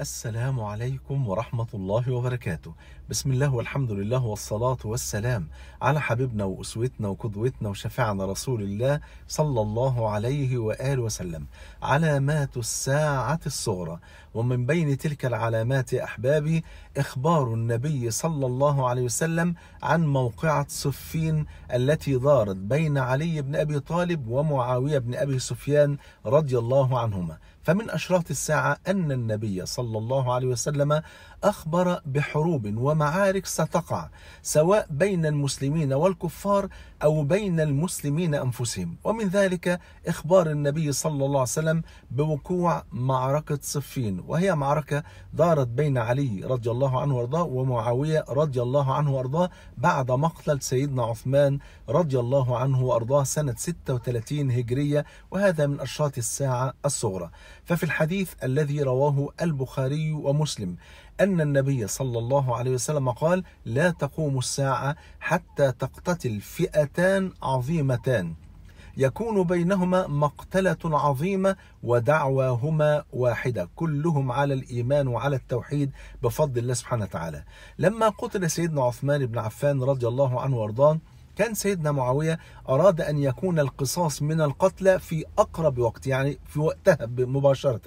السلام عليكم ورحمة الله وبركاته بسم الله والحمد لله والصلاة والسلام على حبيبنا وأسوتنا وقدوتنا وشفعنا رسول الله صلى الله عليه وآله وسلم علامات الساعة الصغرى ومن بين تلك العلامات يا أحبابي إخبار النبي صلى الله عليه وسلم عن موقعة صفين التي دارت بين علي بن أبي طالب ومعاوية بن أبي سفيان رضي الله عنهما فمن أشراط الساعة أن النبي صلى صلى الله عليه وسلم أخبر بحروب ومعارك ستقع سواء بين المسلمين والكفار أو بين المسلمين أنفسهم ومن ذلك إخبار النبي صلى الله عليه وسلم بوقوع معركة صفين وهي معركة دارت بين علي رضي الله عنه وارضاه ومعاوية رضي الله عنه وارضاه بعد مقتل سيدنا عثمان رضي الله عنه وارضاه سنة 36 هجرية وهذا من أشراط الساعة الصغرى ففي الحديث الذي رواه البخاري ومسلم أن النبي صلى الله عليه وسلم قال لا تقوم الساعة حتى تقتتل فئة مقتلتان عظيمتان يكون بينهما مقتله عظيمه ودعواهما واحده كلهم على الايمان وعلى التوحيد بفضل الله سبحانه وتعالى لما قتل سيدنا عثمان بن عفان رضي الله عنه وارضاه كان سيدنا معاوية أراد أن يكون القصاص من القتلى في أقرب وقت يعني في وقتها مباشرة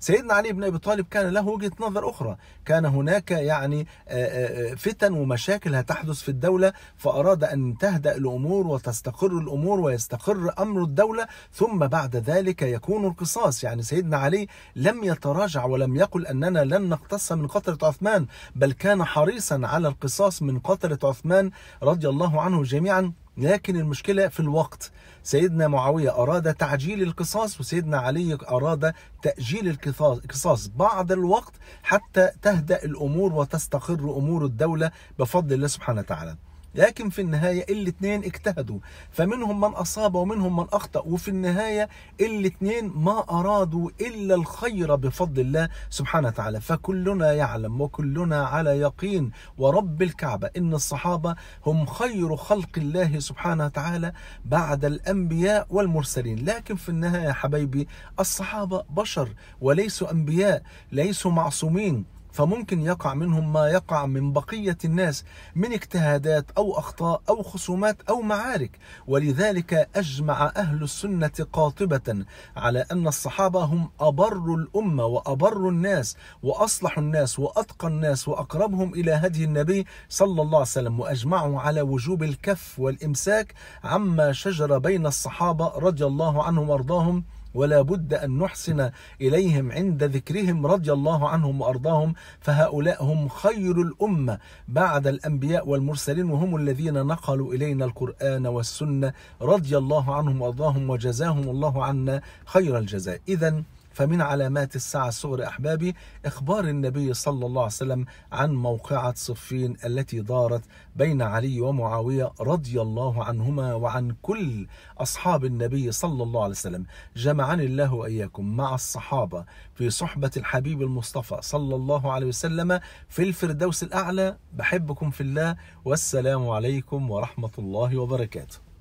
سيدنا علي بن أبي طالب كان له وجهة نظر أخرى كان هناك يعني آه، آه، آه، فتن ومشاكل هتحدث في الدولة فأراد أن تهدأ الأمور وتستقر الأمور ويستقر أمر الدولة ثم بعد ذلك يكون القصاص يعني سيدنا علي لم يتراجع ولم يقل أننا لن نقتص من قتلة عثمان بل كان حريصا على القصاص من قتلة عثمان رضي الله عنه جميعا لكن المشكلة في الوقت سيدنا معاوية أراد تعجيل القصاص وسيدنا علي أراد تأجيل القصاص بعض الوقت حتى تهدأ الأمور وتستقر أمور الدولة بفضل الله سبحانه وتعالى لكن في النهاية الاثنين اجتهدوا فمنهم من أصاب ومنهم من أخطأ وفي النهاية الاثنين ما أرادوا إلا الخير بفضل الله سبحانه وتعالى فكلنا يعلم وكلنا على يقين ورب الكعبة إن الصحابة هم خير خلق الله سبحانه وتعالى بعد الأنبياء والمرسلين لكن في النهاية يا حبايبي الصحابة بشر وليسوا أنبياء ليسوا معصومين فممكن يقع منهم ما يقع من بقية الناس من اجتهادات أو أخطاء أو خصومات أو معارك ولذلك أجمع أهل السنة قاطبة على أن الصحابة هم أبر الأمة وأبر الناس وأصلح الناس وأتقى الناس وأقربهم إلى هدي النبي صلى الله عليه وسلم وأجمعوا على وجوب الكف والإمساك عما شجر بين الصحابة رضي الله عنهم وارضاهم ولا بد أن نحسن إليهم عند ذكرهم رضي الله عنهم وأرضاهم فهؤلاء هم خير الأمة بعد الأنبياء والمرسلين وهم الذين نقلوا إلينا القرآن والسنة رضي الله عنهم وأرضاهم وجزاهم الله عنا خير الجزاء إذا فمن علامات الساعة الصغرى أحبابي إخبار النبي صلى الله عليه وسلم عن موقعة صفين التي دارت بين علي ومعاوية رضي الله عنهما وعن كل أصحاب النبي صلى الله عليه وسلم جمعني الله وإياكم مع الصحابة في صحبة الحبيب المصطفى صلى الله عليه وسلم في الفردوس الأعلى بحبكم في الله والسلام عليكم ورحمة الله وبركاته